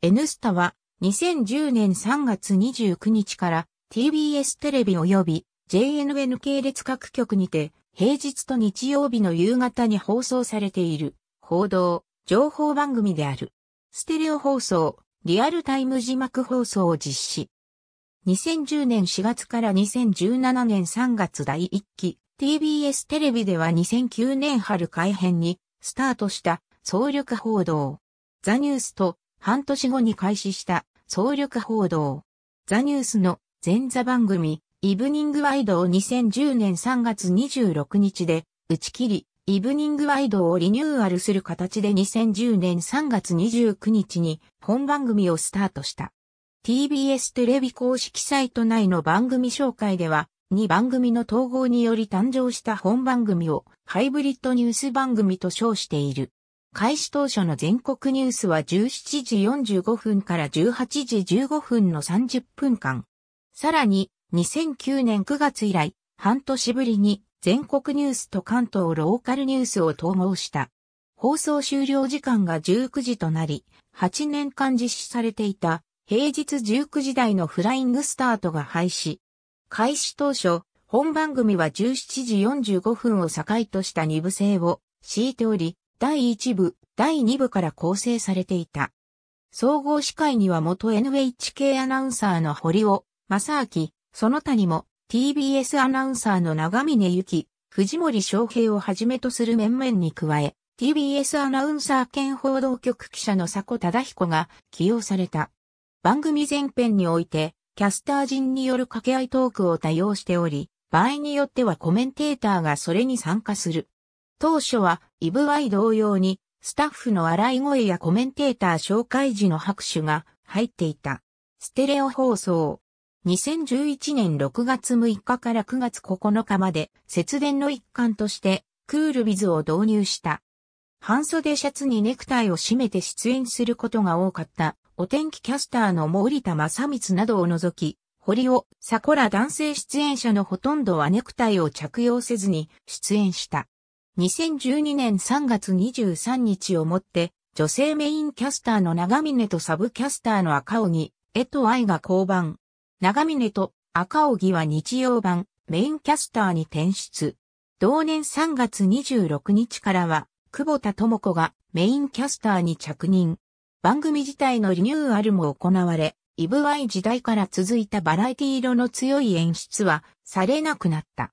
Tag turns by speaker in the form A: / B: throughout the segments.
A: N スタは2010年3月29日から TBS テレビ及び JNN 系列各局にて平日と日曜日の夕方に放送されている報道、情報番組である。ステレオ放送、リアルタイム字幕放送を実施。2010年4月から2017年3月第1期 TBS テレビでは2009年春改編にスタートした総力報道。ザニュースと半年後に開始した総力報道。ザニュースの前座番組、イブニングワイドを2010年3月26日で打ち切り、イブニングワイドをリニューアルする形で2010年3月29日に本番組をスタートした。TBS テレビ公式サイト内の番組紹介では、2番組の統合により誕生した本番組をハイブリッドニュース番組と称している。開始当初の全国ニュースは17時45分から18時15分の30分間。さらに、2009年9月以来、半年ぶりに全国ニュースと関東ローカルニュースを統合した。放送終了時間が19時となり、8年間実施されていた平日19時台のフライングスタートが廃止。開始当初、本番組は17時45分を境とした二部制を敷いており、第1部、第2部から構成されていた。総合司会には元 NHK アナウンサーの堀尾、正明、その他にも TBS アナウンサーの長峰幸、藤森翔平をはじめとする面々に加え、TBS アナウンサー兼報道局記者の佐古忠彦が起用された。番組前編において、キャスター陣による掛け合いトークを多用しており、場合によってはコメンテーターがそれに参加する。当初はイブワイ同様に、スタッフの笑い声やコメンテーター紹介時の拍手が入っていた。ステレオ放送。2011年6月6日から9月9日まで節電の一環としてクールビズを導入した。半袖シャツにネクタイを締めて出演することが多かったお天気キャスターの森田正光などを除き、堀尾、サコラ男性出演者のほとんどはネクタイを着用せずに出演した。2012年3月23日をもって、女性メインキャスターの長峰とサブキャスターの赤荻、江と愛が降板。長峰と赤荻は日曜版メインキャスターに転出。同年3月26日からは、久保田智子がメインキャスターに着任。番組自体のリニューアルも行われ、イブアイ時代から続いたバラエティ色の強い演出はされなくなった。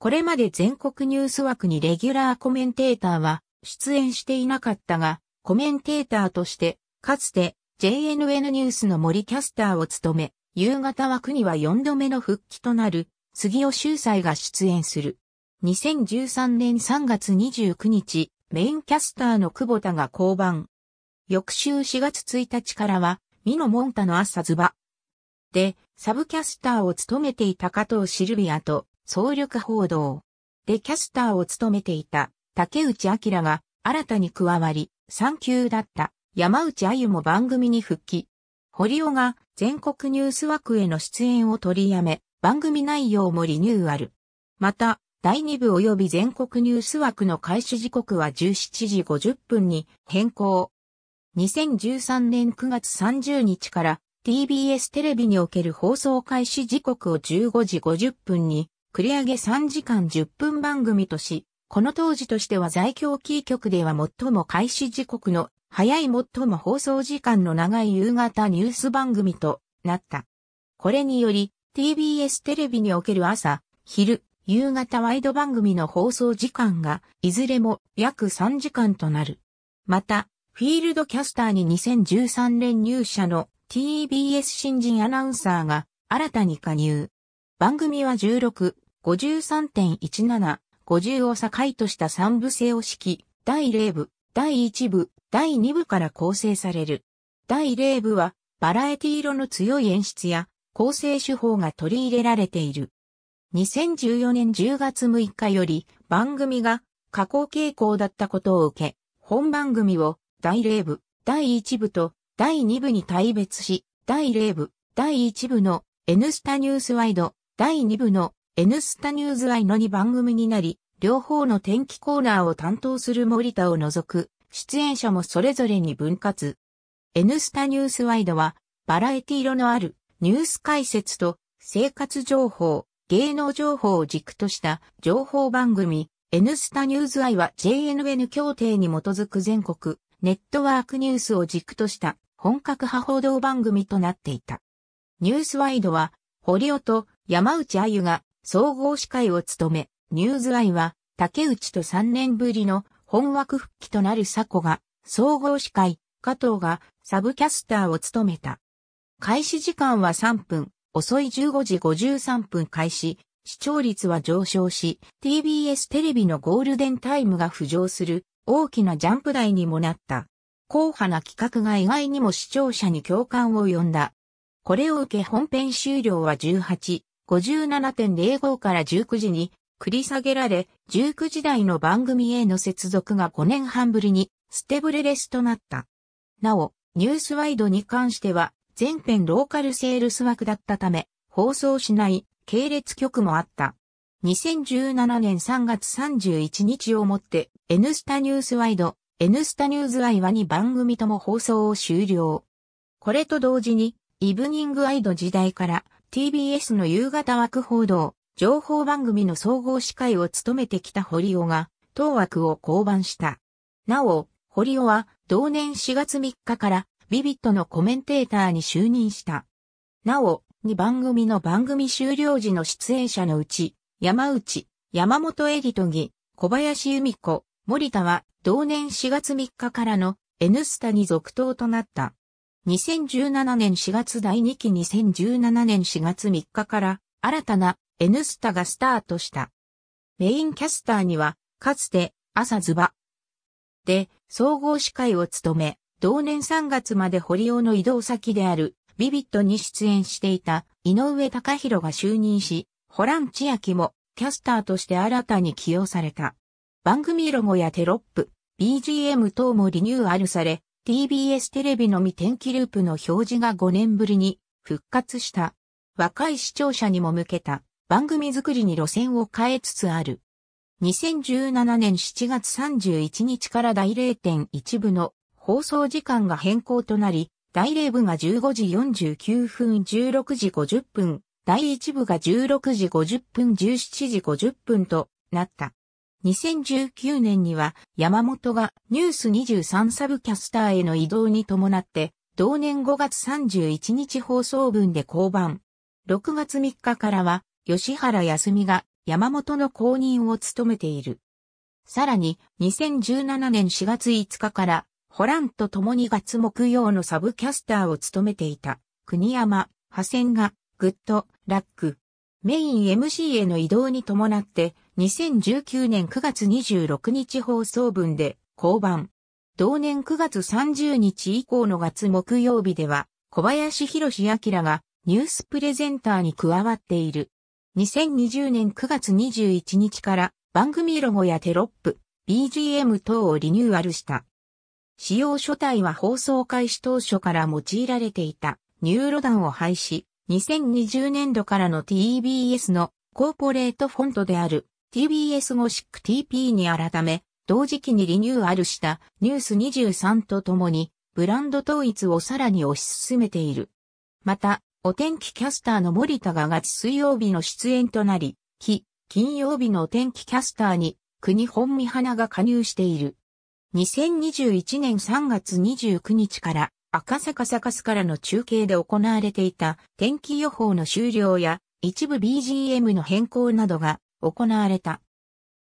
A: これまで全国ニュース枠にレギュラーコメンテーターは出演していなかったが、コメンテーターとして、かつて JNN ニュースの森キャスターを務め、夕方枠には4度目の復帰となる杉尾秀才が出演する。2013年3月29日、メインキャスターの久保田が降板。翌週4月1日からは、美濃モンタの朝ズバ。で、サブキャスターを務めていた加藤シルビアと、総力報道。でキャスターを務めていた竹内明が新たに加わり、産休だった山内あゆも番組に復帰。堀尾が全国ニュース枠への出演を取りやめ、番組内容もリニューアル。また、第2部及び全国ニュース枠の開始時刻は17時50分に変更。2013年9月30日から TBS テレビにおける放送開始時刻を15時50分に繰り上げ3時間10分番組とし、この当時としては在京キー局では最も開始時刻の早い最も放送時間の長い夕方ニュース番組となった。これにより TBS テレビにおける朝、昼、夕方ワイド番組の放送時間がいずれも約3時間となる。また、フィールドキャスターに2013年入社の TBS 新人アナウンサーが新たに加入。番組は16、53.17、50を境とした三部制を敷き、第0部、第1部、第2部から構成される。第0部は、バラエティ色の強い演出や、構成手法が取り入れられている。2014年10月6日より、番組が、加工傾向だったことを受け、本番組を、第0部、第1部と、第2部に大別し、第0部、第1部の、N スタニュースワイド、第2部の N スタニューズ愛の2番組になり、両方の天気コーナーを担当する森田を除く、出演者もそれぞれに分割。N スタニュースワイドは、バラエティ色のあるニュース解説と生活情報、芸能情報を軸とした情報番組、N スタニューズアイは JNN 協定に基づく全国ネットワークニュースを軸とした本格派報道番組となっていた。ニュースワイドは、堀尾と山内あゆが総合司会を務め、ニューズアイは竹内と3年ぶりの本枠復帰となる佐古が総合司会、加藤がサブキャスターを務めた。開始時間は3分、遅い15時53分開始、視聴率は上昇し、TBS テレビのゴールデンタイムが浮上する大きなジャンプ台にもなった。硬派な企画が意外にも視聴者に共感を呼んだ。これを受け本編終了は18 57.05から19時に繰り下げられ、19時台の番組への接続が5年半ぶりに捨てブレレスとなった。なお、ニュースワイドに関しては、全編ローカルセールス枠だったため、放送しない系列局もあった。2017年3月31日をもって、N スタニュースワイド、N スタニュースワイワに番組とも放送を終了。これと同時に、イブニングアイド時代から、TBS の夕方枠報道、情報番組の総合司会を務めてきた堀尾が、当枠を降板した。なお、堀尾は、同年4月3日から、ビビットのコメンテーターに就任した。なお、2番組の番組終了時の出演者のうち、山内、山本エリトギ、小林由美子、森田は、同年4月3日からの N スタに続投となった。2017年4月第2期2017年4月3日から新たな N スタがスタートした。メインキャスターには、かつて朝ズバで総合司会を務め、同年3月まで堀尾の移動先であるビビットに出演していた井上隆弘が就任し、ホラン千秋もキャスターとして新たに起用された。番組ロゴやテロップ、BGM 等もリニューアルされ、TBS テレビの未天気ループの表示が5年ぶりに復活した。若い視聴者にも向けた番組作りに路線を変えつつある。2017年7月31日から第0.1部の放送時間が変更となり、第0部が15時49分16時50分、第1部が16時50分17時50分となった。2019年には山本がニュース23サブキャスターへの移動に伴って同年5月31日放送分で降板。6月3日からは吉原康美が山本の後任を務めている。さらに2017年4月5日からホランと共に月木曜のサブキャスターを務めていた国山、派遣がグッド、ラック、メイン MC への移動に伴って、2019年9月26日放送分で降板。同年9月30日以降の月木曜日では、小林博史明がニュースプレゼンターに加わっている。2020年9月21日から番組ロゴやテロップ、BGM 等をリニューアルした。使用書体は放送開始当初から用いられていたニューロダンを廃止、2020年度からの TBS のコーポレートフォントである TBS ゴシック TP に改め、同時期にリニューアルしたニュース23とともに、ブランド統一をさらに推し進めている。また、お天気キャスターの森田がガチ水曜日の出演となり、き、金曜日のお天気キャスターに、国本美花が加入している。2021年3月29日から、赤坂サカスからの中継で行われていた天気予報の終了や一部 BGM の変更などが行われた。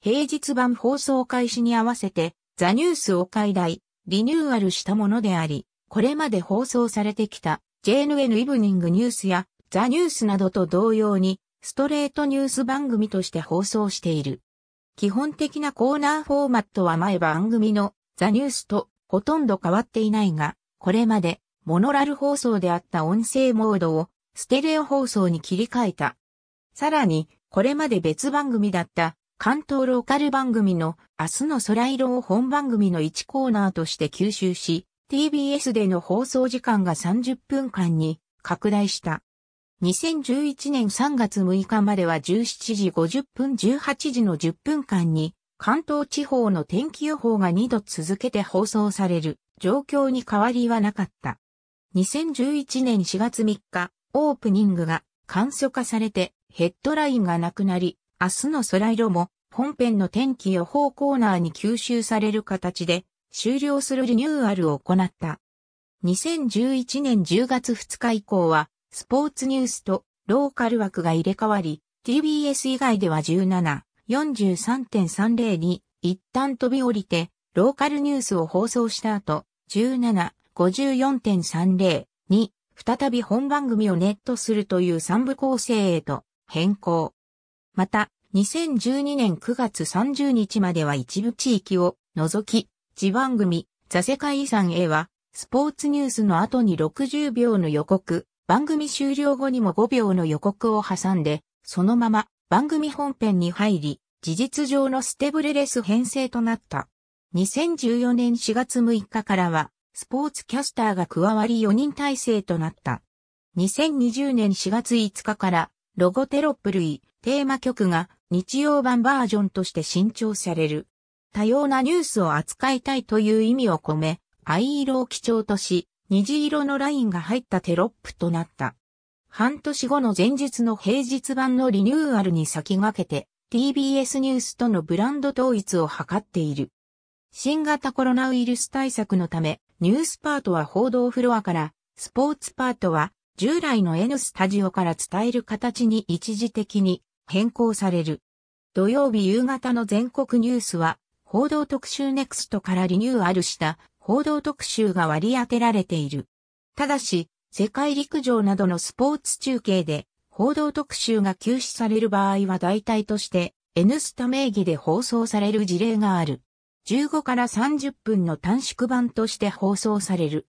A: 平日版放送開始に合わせてザニュースを解題、リニューアルしたものであり、これまで放送されてきた JNN イブニングニュースやザニュースなどと同様にストレートニュース番組として放送している。基本的なコーナーフォーマットは前番組のザニュースとほとんど変わっていないが、これまでモノラル放送であった音声モードをステレオ放送に切り替えた。さらに、これまで別番組だった関東ローカル番組の明日の空色を本番組の1コーナーとして吸収し、TBS での放送時間が30分間に拡大した。2011年3月6日までは17時50分18時の10分間に関東地方の天気予報が2度続けて放送される。状況に変わりはなかった。2011年4月3日、オープニングが簡素化されてヘッドラインがなくなり、明日の空色も本編の天気予報コーナーに吸収される形で終了するリニューアルを行った。2011年10月2日以降はスポーツニュースとローカル枠が入れ替わり、TBS 以外では17、43.30に一旦飛び降りてローカルニュースを放送した後、17、54.30、に、再び本番組をネットするという三部構成へと変更。また、2012年9月30日までは一部地域を除き、地番組、座世界遺産へは、スポーツニュースの後に60秒の予告、番組終了後にも5秒の予告を挟んで、そのまま番組本編に入り、事実上のステブレレス編成となった。2014年4月6日からは、スポーツキャスターが加わり4人体制となった。2020年4月5日から、ロゴテロップ類、テーマ曲が日曜版バージョンとして新調される。多様なニュースを扱いたいという意味を込め、藍色を基調とし、虹色のラインが入ったテロップとなった。半年後の前日の平日版のリニューアルに先駆けて、TBS ニュースとのブランド統一を図っている。新型コロナウイルス対策のため、ニュースパートは報道フロアから、スポーツパートは従来の N スタジオから伝える形に一時的に変更される。土曜日夕方の全国ニュースは、報道特集ネクストからリニューアルした報道特集が割り当てられている。ただし、世界陸上などのスポーツ中継で報道特集が休止される場合は代替として N スタ名義で放送される事例がある。15から30分の短縮版として放送される。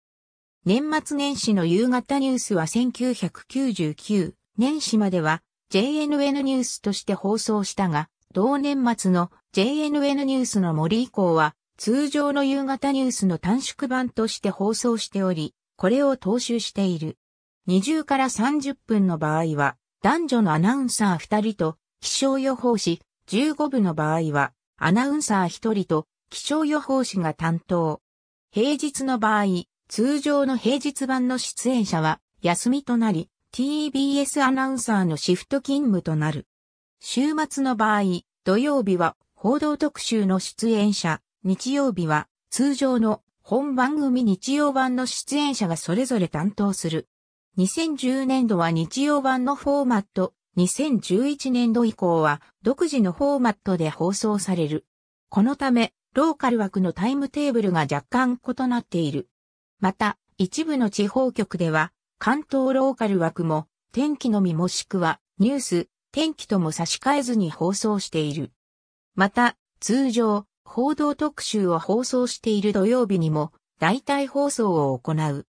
A: 年末年始の夕方ニュースは1999年始までは JNN ニュースとして放送したが、同年末の JNN ニュースの森以降は通常の夕方ニュースの短縮版として放送しており、これを踏襲している。20から30分の場合は、男女のアナウンサー2人と気象予報士、15部の場合は、アナウンサー1人と気象予報士が担当。平日の場合、通常の平日版の出演者は休みとなり、TBS アナウンサーのシフト勤務となる。週末の場合、土曜日は報道特集の出演者、日曜日は通常の本番組日曜版の出演者がそれぞれ担当する。2010年度は日曜版のフォーマット、2011年度以降は独自のフォーマットで放送される。このため、ローカル枠のタイムテーブルが若干異なっている。また、一部の地方局では、関東ローカル枠も、天気のみもしくは、ニュース、天気とも差し替えずに放送している。また、通常、報道特集を放送している土曜日にも、代替放送を行う。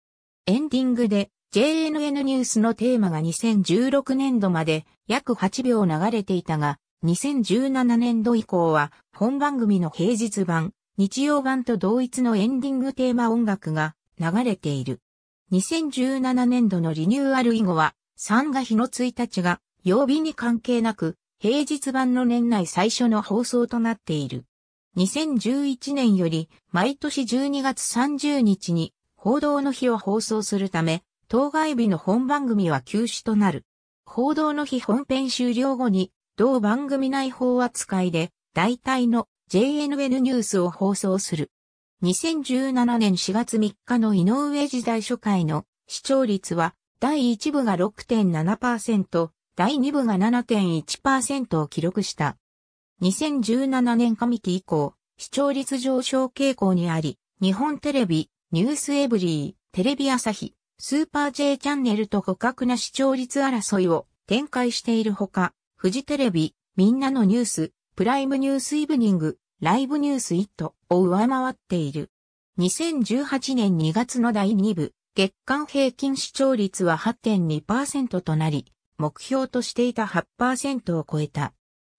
A: エンディングで、JNN ニュースのテーマが2016年度まで約8秒流れていたが、2017年度以降は本番組の平日版、日曜版と同一のエンディングテーマ音楽が流れている。2017年度のリニューアル以後は3が日の1日が曜日に関係なく平日版の年内最初の放送となっている。2011年より毎年12月30日に報道の日を放送するため、当該日の本番組は休止となる。報道の日本編終了後に同番組内報扱いで、大体の JNN ニュースを放送する。2017年4月3日の井上時代初回の視聴率は、第1部が6.7%、第2部が7.1%を記録した。2017年上期以降、視聴率上昇傾向にあり、日本テレビ、ニュースエブリー、テレビ朝日、スーパー J チャンネルと互角な視聴率争いを展開しているほか、フジテレビ、みんなのニュース、プライムニュースイブニング、ライブニュースイットを上回っている。2018年2月の第2部、月間平均視聴率は8.2%となり、目標としていた8%を超えた。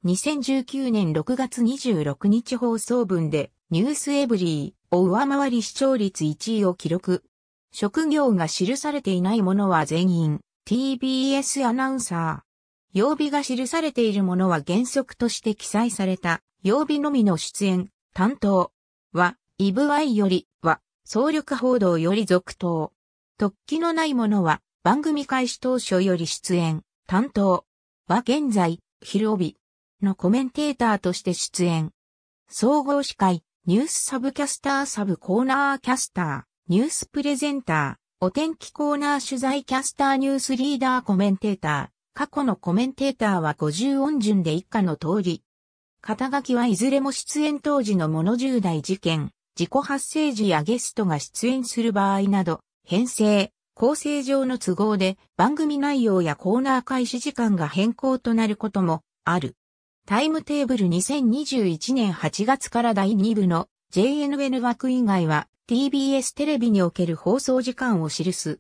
A: 2019年6月26日放送分で、ニュースエブリーを上回り視聴率1位を記録。職業が記されていないものは全員、TBS アナウンサー。曜日が記されているものは原則として記載された、曜日のみの出演、担当は、イブアイよりは、総力報道より続投。突起のないものは、番組開始当初より出演、担当は現在、昼帯のコメンテーターとして出演。総合司会、ニュースサブキャスターサブコーナーキャスター、ニュースプレゼンター、お天気コーナー取材キャスターニュースリーダーコメンテーター。過去のコメンテーターは50音順で以下の通り。肩書きはいずれも出演当時のもの重大事件、自己発生時やゲストが出演する場合など、編成、構成上の都合で番組内容やコーナー開始時間が変更となることもある。タイムテーブル2021年8月から第2部の JNN 枠以外は TBS テレビにおける放送時間を記す。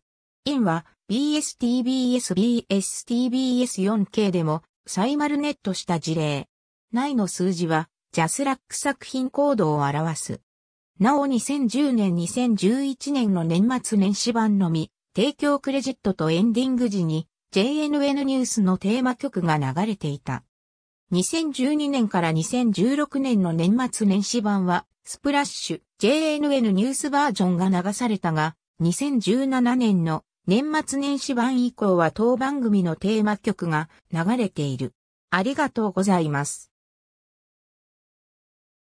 A: i は BSTBS-BSTBS4K でもサイマルネットした事例。内の数字はジャスラック作品コードを表す。なお2010年2011年の年末年始版のみ、提供クレジットとエンディング時に JNN ニュースのテーマ曲が流れていた。2012年から2016年の年末年始版は、スプラッシュ JNN ニュースバージョンが流されたが、2017年の年末年始版以降は当番組のテーマ曲が流れている。ありがとうございます。